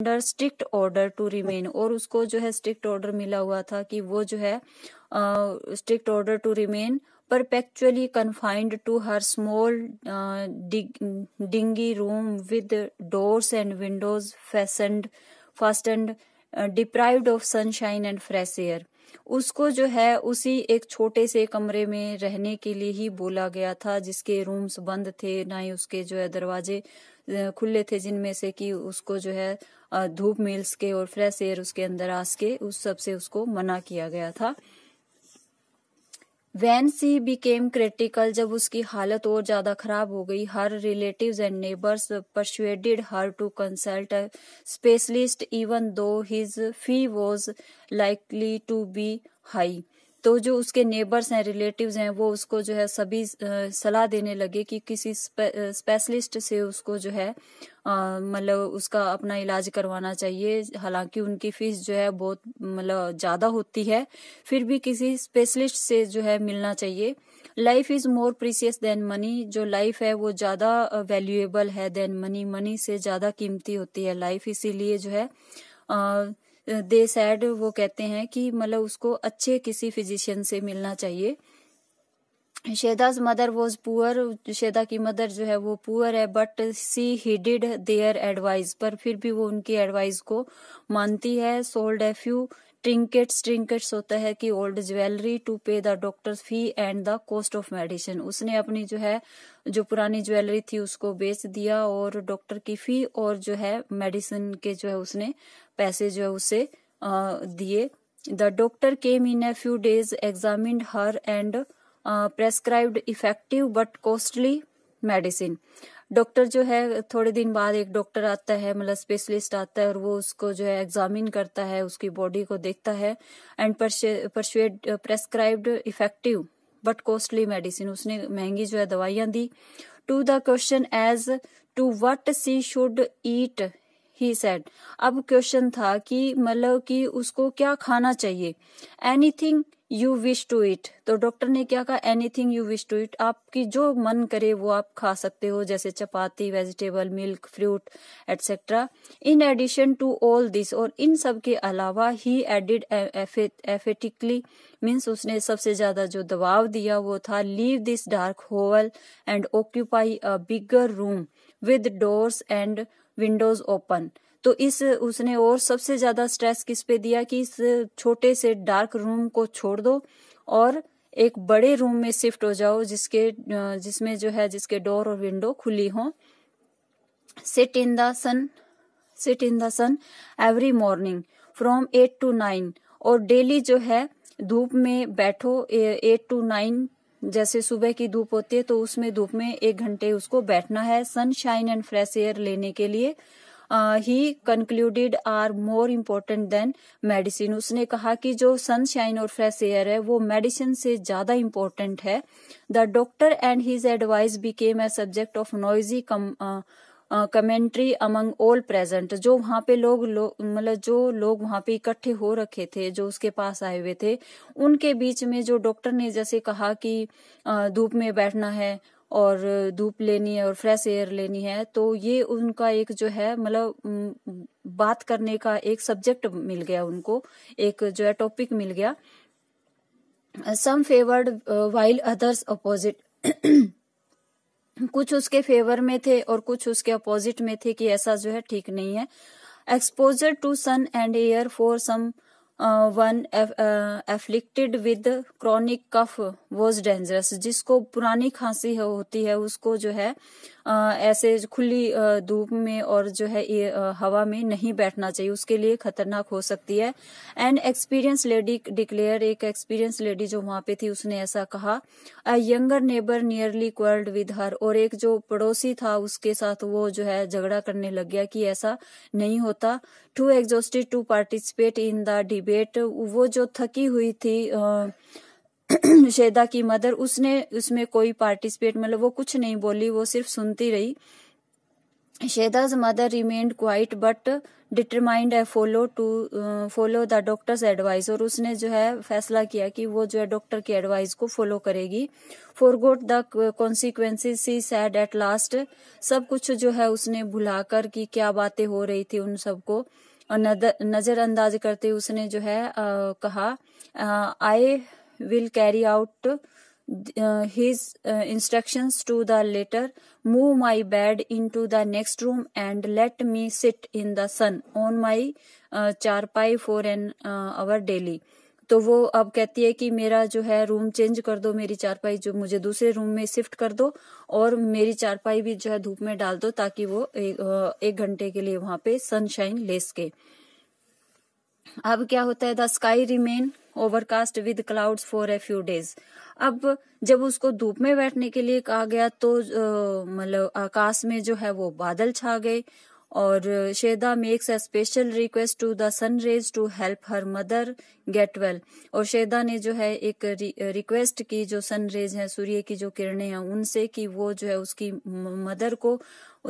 under strict order to remain और उसको जो है स्ट्रिक्ट ऑर्डर मिला हुआ था कि वो जो है strict order to remain perpetually confined to her small dingy room with doors and windows fast and deprived of sunshine and fresh air उसको जो है उसी एक छोटे से कमरे में रहने के लिए ही बोला गया था जिसके रूम्स बंद थे ना ही उसके जो है दरवाजे खुले थे जिनमें से कि उसको जो है धूप मिल सके और फ्रेश एयर उसके अंदर आ सके उस सब से उसको मना किया गया था वैन सी बिकेम क्रिटिकल जब उसकी हालत और ज्यादा खराब हो गई her relatives and neighbours persuaded her to consult specialist even though his fee was likely to be high तो जो उसके नेबर्स हैं रिलेटिव्स हैं वो उसको जो है सभी सलाह देने लगे कि किसी स्पेशलिस्ट से उसको जो है मतलब उसका अपना इलाज करवाना चाहिए हालांकि उनकी फीस जो है बहुत मतलब ज़्यादा होती है फिर भी किसी स्पेशलिस्ट से जो है मिलना चाहिए life is more precious than money जो लाइफ है वो ज़्यादा वैल्यूएबल है देन मनी मनी से ज़्यादा कीमती होती है लाइफ इसीलिए जो है दे सैड वो कहते हैं कि मतलब उसको अच्छे किसी फिजिशियन से मिलना चाहिए शेदाज मदर वॉज पुअर शेदा की मदर जो है वो पुअर है but she did their advice पर फिर भी वो उनकी एडवाइस को मानती है सोल्ड फ्यू ट्रिंकेट्स ट्रिंकेट्स होता है कि old jewellery to pay the doctor fee and the cost of medicine उसने अपनी जो है जो पुरानी ज्वेलरी थी उसको बेच दिया और डॉक्टर की फी और जो है मेडिसिन के जो है उसने पैसे जो है उसे दिए the doctor came in a few days examine her and prescribed effective but costly medicine doctor जो है थोड़े दिन बाद एक डॉक्टर आता है मतलब स्पेशलिस्ट आता है और वो उसको जो है एग्जामिन करता है उसकी बॉडी को देखता है and persuade prescribed effective but costly medicine उसने महंगी जो है दवाइयां दी to the question as to what she should eat he said अब क्वेश्चन था कि मतलब कि उसको क्या खाना चाहिए anything you wish to eat तो डॉक्टर ने क्या कहा anything you wish to eat आपकी जो मन करे वो आप खा सकते हो जैसे chapati vegetable milk fruit etcetera in addition to all this और इन सब के अलावा ही एडिड एफेटिकली मीन्स उसने सबसे ज्यादा जो दबाव दिया वो था leave this dark hole and occupy a bigger room with doors and windows open तो इस उसने और सबसे ज्यादा स्ट्रेस किस पे दिया कि इस छोटे से डार्क रूम को छोड़ दो और एक बड़े रूम में शिफ्ट हो जाओ जिसके जिसमें जो है जिसके डोर और विंडो खुली हो sit in the sun sit in the sun every morning from eight to nine और डेली जो है धूप में बैठो एट टू नाइन जैसे सुबह की धूप होती है तो उसमें धूप में एक घंटे उसको बैठना है सनशाइन एंड फ्रेश एयर लेने के लिए he concluded are more important than medicine उसने कहा कि जो सनशाइन और फ्रेश एयर है वो मेडिसिन से ज्यादा इम्पोर्टेंट है the doctor and his advice became a subject of noisy com commentary among all present जो वहाँ पे लोग लो, मतलब जो लोग वहाँ पे इकट्ठे हो रखे थे जो उसके पास आए हुए थे उनके बीच में जो डॉक्टर ने जैसे कहा कि धूप में बैठना है और धूप लेनी है और फ्रेश एयर लेनी है तो ये उनका एक जो है मतलब बात करने का एक सब्जेक्ट मिल गया उनको एक जो है टॉपिक मिल गया some favoured while others opposite कुछ उसके फेवर में थे और कुछ उसके अपोजिट में थे कि ऐसा जो है ठीक नहीं है exposure to sun and air for someone afflicted with chronic cough was dangerous जिसको पुरानी खांसी होती है उसको जो है ऐसे खुली धूप में और जो है ये हवा में नहीं बैठना चाहिए उसके लिए खतरनाक हो सकती है एंड एक्सपीरियंस लेडी डिक्लेयर एक एक्सपीरियंस लेडी जो वहां पे थी उसने ऐसा कहा a younger neighbour nearly quarrelled with her और एक जो पड़ोसी था उसके साथ वो जो है झगड़ा करने लग गया कि ऐसा नहीं होता too exhausted to participate in the debate वो जो थकी हुई थी शेदा की मदर उसने उसमें कोई पार्टिसिपेट मतलब वो कुछ नहीं बोली वो सिर्फ सुनती रही Sheda's mother remained quiet but determined है follow to follow the doctor's advice और उसने जो है फैसला किया कि वो जो है डॉक्टर की एडवाइस को फॉलो करेगी forgot the consequences she said at last सब कुछ जो है उसने भुलाकर कि क्या बातें हो रही थी उन सबको और नजरअंदाज करते उसने जो है आ, कहा I will carry out his instruction to the letter move my bed to the next room and let me sit in the sun on charpai for an hour daily तो वो अब कहती है कि मेरा जो है रूम चेंज कर दो मेरी चारपाई जो मुझे दूसरे रूम में शिफ्ट कर दो और मेरी चारपाई भी जो है धूप में डाल दो ताकि वो एक, घंटे के लिए वहां पे सनशाइन ले सके अब क्या होता है the sky remain overcast with clouds for a few days अब जब उसको धूप में बैठने के लिए कहा गया तो मतलब आकाश में जो है वो बादल छा गए और Sheda makes a special request to the sun rays to help her mother get well और शेदा ने जो है एक रिक्वेस्ट की जो सनरेज है सूर्य की जो किरणें हैं उनसे कि वो जो है उसकी मदर को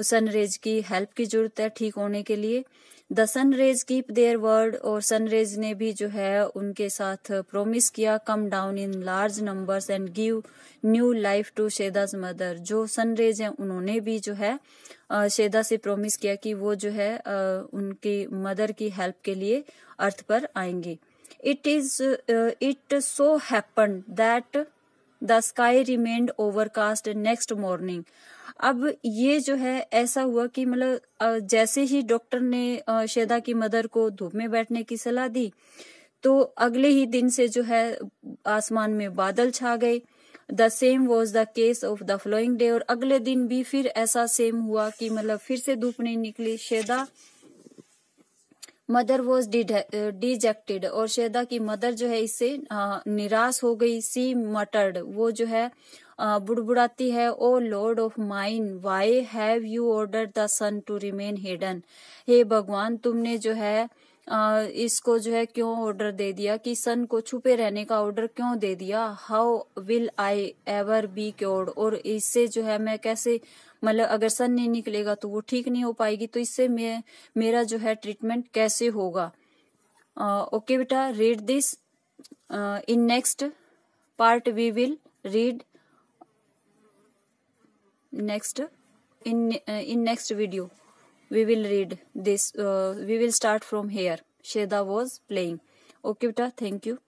सनरेज की हेल्प की जरूरत है ठीक होने के लिए the sunrays keep their word और सनरेज ने भी जो है उनके साथ प्रोमिस किया come down in large numbers and give new life to Sheda's mother जो सनरेज है उन्होंने भी जो है शेदा से प्रोमिस किया कि वो जो है उनकी मदर की हेल्प के लिए अर्थ पर आएंगे it is uh, it so happened that the sky remained overcast next morning अब ये जो है ऐसा हुआ कि मतलब जैसे ही डॉक्टर ने शेदा की मदर को धूप में बैठने की सलाह दी तो अगले ही दिन से जो है आसमान में बादल छा गए the same was the case of the following day और अगले दिन भी फिर ऐसा सेम हुआ कि मतलब फिर से धूप नहीं निकली शेदा मदर वॉज डिजेक्टेड और शेदा की मदर जो है इससे निराश हो गई सी मटर्ड वो जो है बुड़बुड़ाती है O lord of mine why have you order the sun to remain hidden हे भगवान तुमने जो है इसको जो है क्यों ऑर्डर दे दिया कि सन को छुपे रहने का ऑर्डर क्यों दे दिया how will I ever be cured और इससे जो है मैं कैसे मतलब अगर सन नहीं निकलेगा तो वो ठीक नहीं हो पाएगी तो इससे मैं मेरा जो है ट्रीटमेंट कैसे होगा ओके बेटा read this in next part we will read next in in next video we will read this we will start from here Sheda was playing okay बेटा थैंक यू